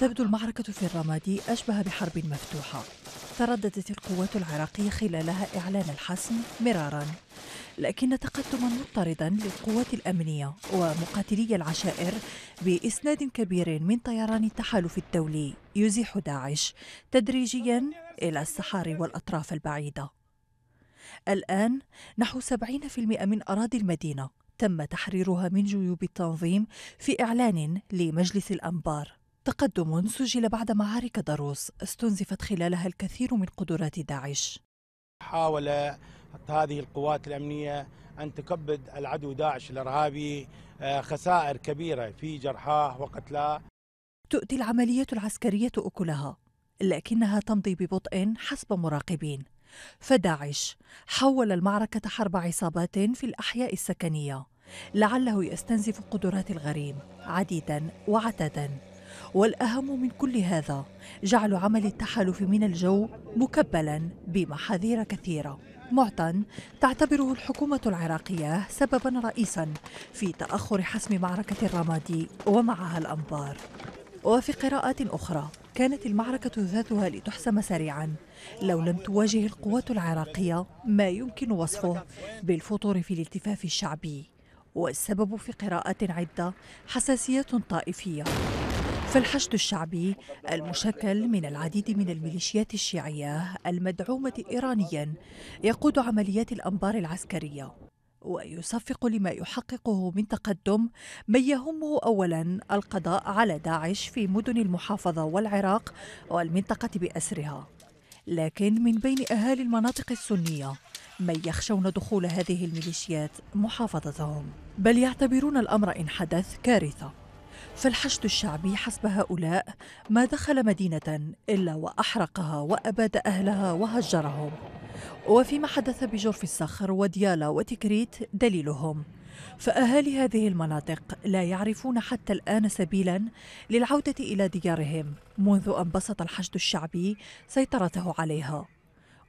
تبدو المعركة في الرمادي أشبه بحرب مفتوحة ترددت القوات العراقية خلالها إعلان الحسم مرارا لكن تقدما مضطردا للقوات الأمنية ومقاتلي العشائر بإسناد كبير من طيران التحالف الدولي يزيح داعش تدريجيا إلى الصحاري والأطراف البعيدة الآن نحو 70% من أراضي المدينة تم تحريرها من جيوب التنظيم في إعلان لمجلس الأنبار تقدم سجل بعد معارك ضروس استنزفت خلالها الكثير من قدرات داعش حاول هذه القوات الأمنية أن تكبد العدو داعش الإرهابي آه، خسائر كبيرة في جرحاه وقتلاه تؤتي العملية العسكرية أكلها لكنها تمضي ببطء حسب مراقبين فداعش حول المعركة حرب عصابات في الأحياء السكنية لعله يستنزف قدرات الغريم عديدا وعتادا والأهم من كل هذا جعل عمل التحالف من الجو مكبلا بمحاذير كثيرة معتن تعتبره الحكومة العراقية سببا رئيسا في تأخر حسم معركة الرمادي ومعها الأنبار وفي قراءات أخرى كانت المعركة ذاتها لتحسم سريعا لو لم تواجه القوات العراقية ما يمكن وصفه بالفطور في الالتفاف الشعبي والسبب في قراءات عدة حساسية طائفية فالحشد الشعبي المشكل من العديد من الميليشيات الشيعية المدعومة إيرانيا يقود عمليات الأنبار العسكرية ويصفق لما يحققه من تقدم من يهمه اولا القضاء على داعش في مدن المحافظه والعراق والمنطقه باسرها لكن من بين اهالي المناطق السنيه من يخشون دخول هذه الميليشيات محافظتهم بل يعتبرون الامر ان حدث كارثه فالحشد الشعبي حسب هؤلاء ما دخل مدينة إلا وأحرقها وأباد أهلها وهجرهم وفيما حدث بجرف الصخر وديالا وتكريت دليلهم فأهالي هذه المناطق لا يعرفون حتى الآن سبيلا للعودة إلى ديارهم منذ أن بسط الحشد الشعبي سيطرته عليها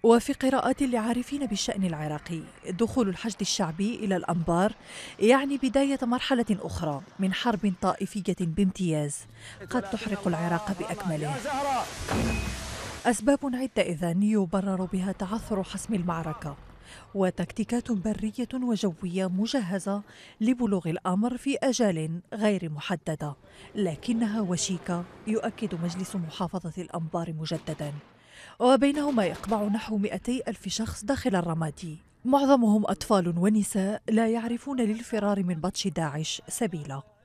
وفي قراءات العارفين بالشأن العراقي دخول الحشد الشعبي إلى الأنبار يعني بداية مرحلة أخرى من حرب طائفية بامتياز قد تحرق العراق بأكمله أسباب عدة إذن يبرر بها تعثر حسم المعركة وتكتيكات برية وجوية مجهزة لبلوغ الأمر في أجال غير محددة لكنها وشيكة يؤكد مجلس محافظة الأنبار مجدداً وبينهما يقبع نحو 200 ألف شخص داخل الرمادي معظمهم أطفال ونساء لا يعرفون للفرار من بطش داعش سبيلا